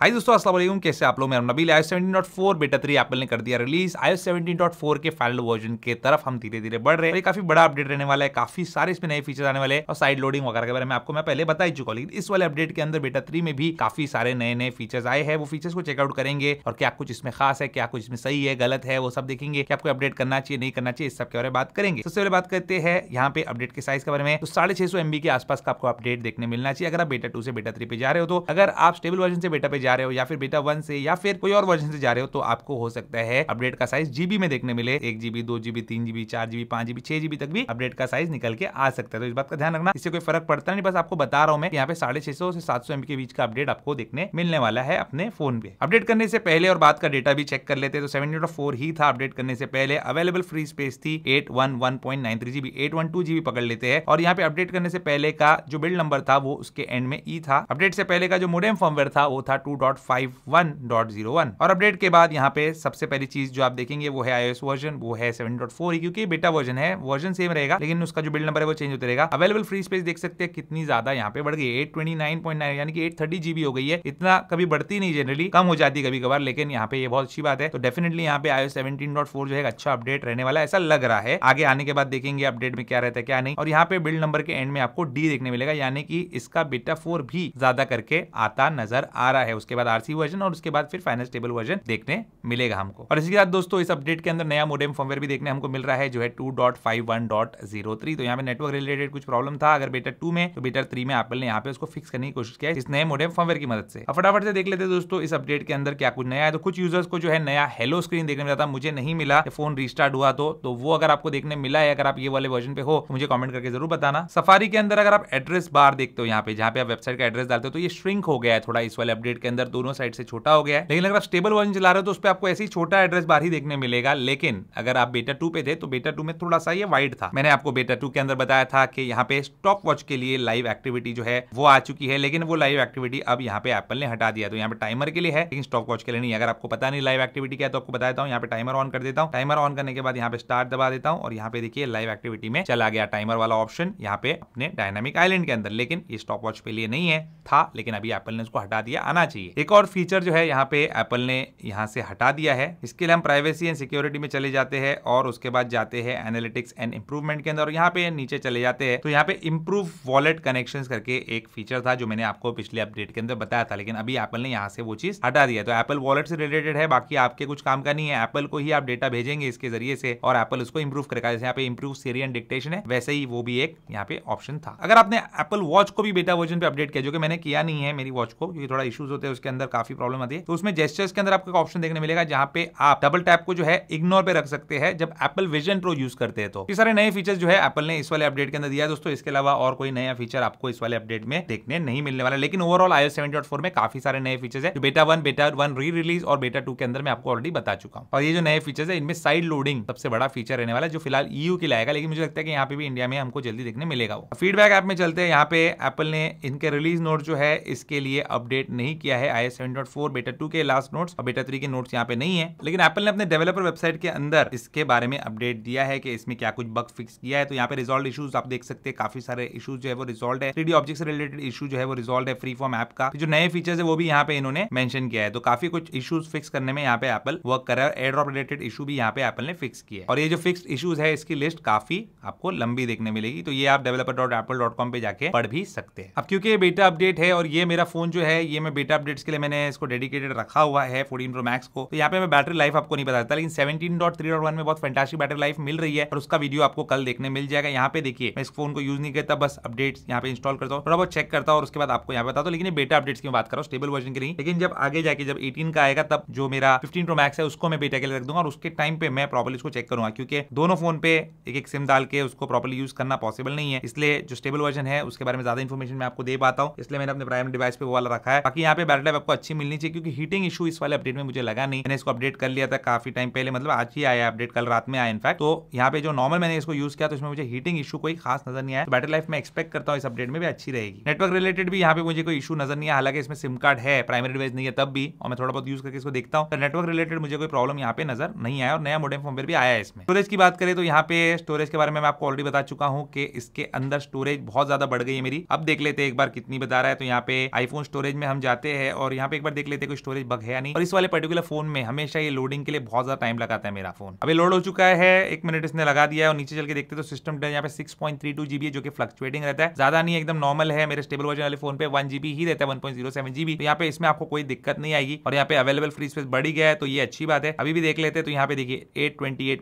हाय दोस्तों अस्सलाम कैसे आप लोग मैं Nabeel I seventy dot four beta three Apple ने कर दिया release I seventy dot four के फाइनल वर्जन के तरफ हम धीरे धीरे बढ़ रहे हैं काफी बड़ा अपडेट रहने वाला है काफी सारे इसमें नए फीचर आने वाले और साइड लोडिंग वगैरह के बारे में आपको मैं पहले बता ही चुका लेकिन इस वाले अपडेट के अंदर बेटा थ्री में भी काफी सारे नए नए फीचर्स आए हैं वो फीचर्स को चेकआउट करेंगे और क्या कुछ इसमें खास है क्या कुछ इसमें सही है गलत है वो सब देखेंगे कि आपको अपडेट करना चाहिए नहीं करना चाहिए इस सब के बारे में बात करेंगे सबसे पहले बात करते हैं यहाँ पे अपडेट के साइज के बारे में तो साढ़े छह सौ के आसपास का आपको अपडेट देखने मिलना चाहिए अगर आप बेटा टू से बेटा थ्री पे जा रहे हो तो अगर आप स्टेबल वर्जन से बेटा पे जा रहे हो या फिर बेटा वन से या फिर कोई और वर्जन से जा रहे हो तो आपको हो सकता है अपडेट का साइज जीबी में देखने मिले एक जीबी दो जीबी तीन जीबी चार जीबी पांच जीबी छह जीबी तक भी अपडेट का साइज निकल के आ सकता है तो इस बात का ध्यान रखना इससे कोई फर्क पड़ता नहीं बस आपको बता रहा हूँ मैं यहाँ पे साढ़े से सात सौ के बीच का अपडेट आपको देखने मिलने वाला है अपने फोन पे अपडेट करने से पहले और बात का डेटा भी चेक कर लेते तो सेवन ही था अपडेट करने से पहले अवेलेबल फ्री स्पेस थी at one one point nine three GB at one two GB पकड़ लेते हैं और यहाँ पे अपडेट करने से पहले का जो बिल्ड नंबर था वो उसके एंड में ई e था अपडेट से पहले का जो मोडेम फॉर्मवेयर था वो था टू 2.51.01 और अपडेट के बाद यहाँ पे सबसे पहली चीज जो आप देखेंगे वो है आईओएस वर्जन वो है 7.4 e, क्योंकि बेटा वर्जन है वर्जन सेम रहेगा लेकिन उसका जो बिल्ड नंबर है वो चेंज होते रहेगा अवेलेबल फ्री स्पेस देख सकते हैं कितनी ज्यादा यहाँ पे बढ़ गई एट यानी कि एट जीबी हो गई है इतना कभी बढ़ती नहीं जनरली कम हो जाती कभी कभार लेकिन यहाँ पे ये बहुत अच्छी बात है तो डेफिनेटली यहाँ पे आयो सेवेंटीन जो है अच्छा अपडेट रहने वाला ऐसा लग रहा है आगे आने के बाद देखेंगे अपडेट में क्या रहता है क्या नहीं और यहाँ पे बिल्ड नंबर के एंड में आपको डी देखने मिलेगा यानी कि इसका बेटा फोर भी ज्यादा करके आता नजर आ रहा है उसके बाद आरसी वर्जन और उसके बाद फिर फाइनल स्टेबल वर्जन देखने मिलेगा हमको और इसके बाद साथ दोस्तों इस अपडेट के अंदर नया मोडेम फॉर्मवेयर भी देखने हमको मिल रहा है जो है two dot five one dot zero three तो यहाँ पे नेटवर्क रिलेटेड कुछ प्रॉब्लम था अगर बेटर टू में तो बेटर थ्री में एप्पल ने यहाँ पे उसको फिक्स करने की कोशिश किया इस नए मोडेम फॉर्मवेयर की मदद से फटाफट से देख लेते दोस्तों इस अपडेट के अंदर क्या कुछ नया है तो कुछ यूजर्स को जो है नया हेलो स्क्रीन देखने मिला था मुझे नहीं मिला फोन रिस्टार्ट हुआ तो तो वो अगर आपको देखने मिला है अगर आप ये वाले वर्जन पे हो तो मुझे कमेंट करके जरूर बताना सफारी के अंदर अगर आप एड्रेस बार देखते हो यहाँ पे जहाँ पे आप वेबसाइट का एड्रेस डालते हो तो ये श्रिंक हो गया है थोड़ा इस वाले अपडेट के अंदर अंदर दोनों साइड से छोटा हो गया है लेकिन अगर आप स्टेबल वर्जन चला रहे हो तो उस पर आपको ऐसे ही छोटा एड्रेस बार ही देखने मिलेगा लेकिन अगर आप बेटा टू पे थे तो बेटा टू में थोड़ा सा ये वाइड था मैंने आपको बेटा टू के अंदर बताया था कि यहाँ पे स्टॉप वॉच के लिए लाइव एक्टिविटी जो है वो आ चुकी है लेकिन वो लाइव एक्टिविटी अब यहाँ पे एप्पल ने हटा दिया तो यहाँ पे टाइमर के लिए है लेकिन स्टॉप वॉच के लिए नहीं अगर आपको पता नहीं लाइव एक्टिविटी क्या है तो आपको बताता हूँ यहाँ पे टाइमर ऑन कर देता हूँ टाइमर ऑन करने के बाद यहाँ पे स्टार्ट दबा देता हूँ और यहाँ पे देखिए लाइव एक्टिविटी में चला गया टाइमर वाला ऑप्शन यहाँ पे अपने डायनामिक आइलैंड के अंदर लेकिन ये स्टॉप वॉच के लिए नहीं है था लेकिन अभी एप्पल ने उसको हटा दिया आना चाहिए चाहिए एक और फीचर जो है यहाँ पे एप्पल ने यहाँ से हटा दिया है इसके लिए हम प्राइवेसी एंड सिक्योरिटी में चले जाते हैं और उसके बाद जाते हैं एनालिटिक्स एंड इम्प्रूवमेंट के अंदर और यहाँ पे नीचे चले जाते हैं तो यहाँ पे इम्प्रूव वॉलेट कनेक्शन करके एक फीचर था जो मैंने आपको पिछले अपडेट के अंदर बताया था लेकिन अभी एप्पल ने यहाँ से वो चीज हटा दिया तो एप्पल वॉलेट से रिलेटेड है बाकी आपके कुछ काम का नहीं है एप्पल को ही आप डेटा भेजेंगे इसके जरिए से और एप्पल उसको इम्प्रूव करेगा जैसे यहाँ पे इम्प्रूव सीरियन डिक्टेशन है वैसे ही वो भी एक यहाँ पे ऑप्शन था अगर आपने एप्पल वॉच को भी बेटा वर्जन पे अपडेट किया जो कि मैंने किया नहीं है मेरी वॉच को क्योंकि थोड़ा इश्यूज होते हैं उसके अंदर काफी प्रॉब्लम आती है तो उसमें जेस्टर्स के अंदर आपको ऑप्शन देखने मिलेगा जहां पे आप डबल टैप को जो है इग्नोर पे रख सकते हैं जब एप्पल विजन प्रो यूज करते हैं तो ये सारे नए फीचर जो है एप्पल ने इस वाले अपडेट के अंदर दिया दोस्तों इसके अलावा और कोई नया फीचर आपको इस वाले अपडेट में देखने नहीं मिलने वाला लेकिन ओवरऑल आयो सेवन में काफी सारे नए फीचर्स है बेटा वन बेटा वन री रिलीज और बेटा टू के अंदर मैं आपको ऑलरेडी बता चुका हूँ और ये जो नए फीचर्स है इनमें साइड लोडिंग सबसे बड़ा फीचर रहने वाला जो फिलहाल ईयू के लाएगा लेकिन मुझे लगता है कि यहाँ पे भी इंडिया में हमको जल्दी देखने मिलेगा फीडबैक ऐप में चलते हैं यहाँ पे एप्पल ने इनके रिलीज नोट जो है इसके लिए अपडेट नहीं किया है है आई एस बेटा टू के लास्ट नोट्स और बेटा थ्री के नोट्स यहाँ पे नहीं है लेकिन एप्पल ने अपने डेवलपर वेबसाइट के अंदर इसके बारे में अपडेट दिया है कि इसमें क्या कुछ बग फिक्स किया है तो यहाँ पे रिजॉल्व इशूज आप देख सकते हैं काफी सारे इशूज जो है वो रिजॉल्व है थ्री ऑब्जेक्ट से रिलेटेड इशू जो है वो रिजॉल्व है फ्री फॉर्म ऐप का तो जो नए फीचर्स है वो भी यहाँ पे इन्होंने मेंशन किया है तो काफी कुछ इशूज फिक्स करने में यहाँ पे एप्पल वर्क कर रहा है एयर ड्रॉप रिलेटेड इशू भी यहाँ पे एप्पल ने फिक्स किया है और ये जो फिक्स इशूज है इसकी लिस्ट काफी आपको लंबी देखने मिलेगी तो ये आप developer dot Apple dot com पे जाके पढ़ भी सकते हैं अब क्योंकि ये बेटा अपडेट है और ये मेरा फोन जो है ये मैं बेटा अपडेट अपडेट्स के लिए मैंने इसको डेडिकेटेड रखा हुआ है फोर्टीन प्रो मैक्स को तो यहाँ पे मैं बैटरी लाइफ आपको नहीं बताता लेकिन seventeen dot three dot one में बहुत फैंटास्टिक बैटरी लाइफ मिल रही है और उसका वीडियो आपको कल देखने मिल जाएगा यहाँ पे देखिए मैं इस फोन को यूज नहीं करता बस अपडेट्स यहाँ पे इंस्टॉल करता हूँ थोड़ा बहुत चेक करता हूँ और उसके बाद आपको यहाँ पे बताता हूँ लेकिन बेटा अपडेट्स की बात करो स्टेबल वर्जन की नहीं लेकिन जब आगे जाके जब एटीन का आएगा तब जो मेरा फिफ्टीन प्रो मैक्स है उसको मैं बेटा के लिए रख दूंगा और उसके टाइम पे मैं प्रॉपर इसको चेक करूंगा क्योंकि दोनों फोन पे एक एक सिम डाल के उसको प्रॉपरली यूज करना पॉसिबल नहीं है इसलिए जो स्टेबल वर्जन है उसके बारे में ज्यादा इन्फॉर्मेशन मैं आपको दे पाता हूँ इसलिए मैंने अपने प्राइम डिवाइस पे वो वाला रखा है बाकी यहाँ पे स्टार टाइप आपको अच्छी मिलनी चाहिए क्योंकि हीटिंग इशू इस वाले अपडेट में मुझे लगा नहीं मैंने इसको अपडेट कर लिया था काफी टाइम पहले मतलब आज ही आया अपडेट कल रात में आया इनफैक्ट तो यहाँ पे जो नॉर्मल मैंने इसको यूज किया तो इसमें मुझे हीटिंग इशू कोई खास नजर नहीं आया बैटरी लाइफ में एक्सपेक्ट करता हूँ इस अपडेट में भी अच्छी रहेगी नेटवर्क रिलेटेड भी यहाँ पे मुझे कोई इशू नजर नहीं आया हालांकि इसमें सिम कार्ड है प्राइमरी डिवाइस नहीं है तब भी और मैं थोड़ा बहुत यूज करके इसको देखता हूँ तो नेटवर्क रिलेटेड मुझे कोई प्रॉब्लम यहाँ पे नजर नहीं आया और नया मोडेम फोन भी आया है इसमें स्टोरेज की बात करें तो यहाँ पे स्टोरेज के बारे में मैं आपको ऑलरेडी बता चुका हूँ कि इसके अंदर स्टोरेज बहुत ज्यादा बढ़ गई है मेरी अब देख लेते हैं एक बार कितनी बता रहा है तो यहाँ पे आईफोन स्टोरेज में हम जाते हैं है और यहाँ पे एक बार देख लेते हैं स्टोरेज बग है या नहीं और इस वाले पर्टिकुलर फोन में हमेशा ये लोडिंग के लिए बहुत ज्यादा टाइम लगाता है मेरा फोन अभी लोड हो चुका है एक मिनट इसने लगा दिया और नीचे चल के देखते तो सिस्टम यहाँ पे six point three two GB जो कि फ्लक्चुएटिंग रहता है ज्यादा नहीं एकदम नॉर्मल है मेरे स्टेबल वर्जन वाले फोन पे वन जीबी ही रहता है वन पॉइंट तो यहाँ पे इसमें आपको कोई दिक्कत नहीं आएगी और यहाँ पे अवेलेबल फ्री स्पेस बढ़ी गया है तो ये अच्छी बात है अभी भी देख लेते तो यहाँ पे देखिए एट ट्वेंटी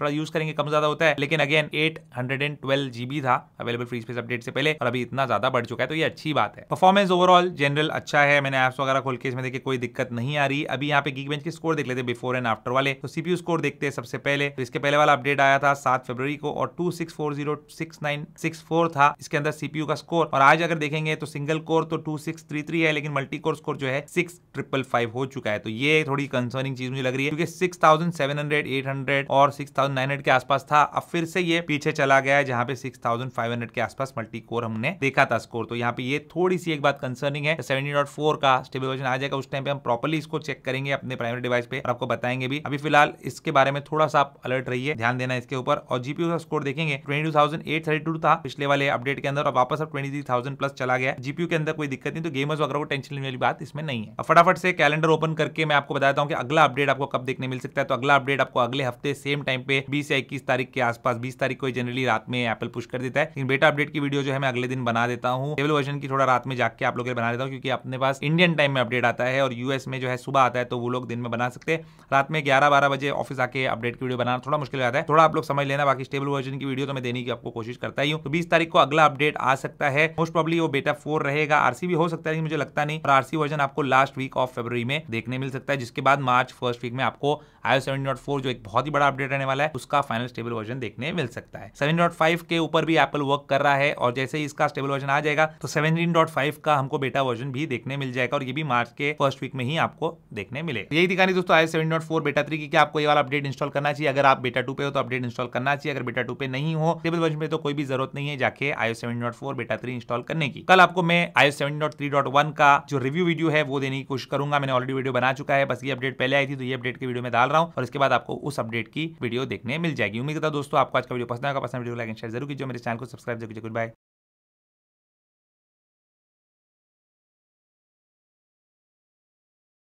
थोड़ा यूज करेंगे कम ज्यादा होता है लेकिन again eight hundred and twelve GB था अवेलेबल फ्री स्पेस अपडेट से पहले और अभी इतना ज्यादा बढ़ चुका है तो ये अच्छी बात है परफॉर्मेंस ओवरऑल जनरल अच्छा है मैंने ऐप्स वगैरह खोल के इसमें देखिए कोई दिक्कत नहीं आ रही अभी यहाँ पे गीक बेंच के स्कोर देख लेते बिफोर एंड आफ्टर वाले तो सीपीयू स्कोर देखते हैं सबसे पहले तो इसके पहले वाला अपडेट आया था सात फरवरी को और two six four zero six nine six four था इसके अंदर सीपीयू का स्कोर और आज अगर देखेंगे तो सिंगल कोर तो टू सिक्स थ्री थ्री है लेकिन मल्टी कोर स्कोर जो है सिक्स ट्रिपल फाइव हो चुका है तो ये थोड़ी कंसर्निंग चीज मुझे लग रही है क्योंकि six thousand seven hundred eight hundred और सिक्स थाउजेंड नाइन हंड्रेड के आसपास था अब फिर से ये पीछे चला गया है जहां पे सिक्स थाउजेंड फाइव हंड्रेड के आसपास मल्टी कोर हमने देखा था स्कोर तो यहाँ पे ये थोड़ी सी एक बात कंसर्निंग है सेवेंटी डॉट फोर का का स्टेबल वर्जन आ जाएगा उस टाइम पे हम प्रॉपरली इसको चेक करेंगे अपने प्राइमरी डिवाइस पे और आपको बताएंगे भी अभी फिलहाल इसके बारे में थोड़ा सा आप अलर्ट रहिए ध्यान देना इसके ऊपर और जीपीयू का स्कोर देखेंगे ट्वेंटी था पिछले वाले अपडेट के अंदर और वापस अब ट्वेंटी प्लस चला गया जीपीयू के अंदर कोई दिक्कत नहीं तो गेमर्स वगैरह को टेंशन लेने वाली बात इसमें नहीं है फटाफट से कैलेंडर ओपन करके मैं आपको बताता हूँ कि अगला अपडेट आपको कब देखने मिल सकता है तो अगला अपडेट आपको अगले हफ्ते सेम टाइम पे बीस या इक्कीस तारीख के आसपास बीस तारीख को जनरली रात में एप्पल पुश कर देता है लेकिन बेटा अपडेट की वीडियो जो है मैं अगले दिन बना देता हूँ टेबल वर्जन की थोड़ा रात में जाकर आप लोग बना देता हूँ क्योंकि अपने पास इंडिया इंडियन टाइम में अपडेट आता है और यूएस में जो है सुबह आता है तो वो लोग दिन में बना सकते हैं रात में ग्यारह बारह बजे ऑफिस आके अपडेट की वीडियो बनाना थोड़ा मुश्किल हो जाता है थोड़ा आप लोग समझ लेना बाकी स्टेबल वर्जन की वीडियो तो मैं देने की आपको कोशिश करता ही हूँ तो बीस तारीख को अगला अपडेट आ सकता है मोस्ट प्रॉब्ली वो बेटा फोर रहेगा आरसी भी हो सकता है मुझे लगता नहीं और आरसी वर्जन आपको लास्ट वीक ऑफ फेबर में देखने मिल सकता है जिसके बाद मार्च फर्स्ट वीक में आपको आयो सेवन जो एक बहुत ही बड़ा अपडेट रहने वाला है उसका फाइनल स्टेबल वर्जन देखने मिल सकता है सेवन के ऊपर भी एप्पल वर्क कर रहा है और जैसे ही इसका स्टेबल वर्जन आ जाएगा तो सेवन का हमको बेटा वर्जन भी देखने मिल जाएगा जाएगा और ये भी मार्च के फर्स्ट वीक में ही आपको देखने मिलेगा यही दिखाने दोस्तों iOS seven not four beta three की आपको ये वाला अपडेट इंस्टॉल करना चाहिए अगर आप बेटा टू पे हो तो अपडेट इंस्टॉल करना चाहिए अगर बेटा टू पे नहीं हो टेबल वर्जन में तो कोई भी जरूरत नहीं है जाके iOS seven not four beta three install करने की कल आपको मैं iOS seven not three dot one का जो रिव्यू वीडियो है वो देने की कोशिश करूंगा मैंने ऑलरेडी वीडियो बना चुका है बस ये अपडेट पहले आई थी तो ये अपडेट की वीडियो में डाल रहा हूँ और इसके बाद आपको उस अपडेट की वीडियो देखने मिल जाएगी उम्मीद करता दोस्तों आपको आज का वीडियो पसंद आएगा पसंद वीडियो लाइक एंड शेयर जरूर कीजिए मेरे चैनल को सब्सक्राइब जरूर बाय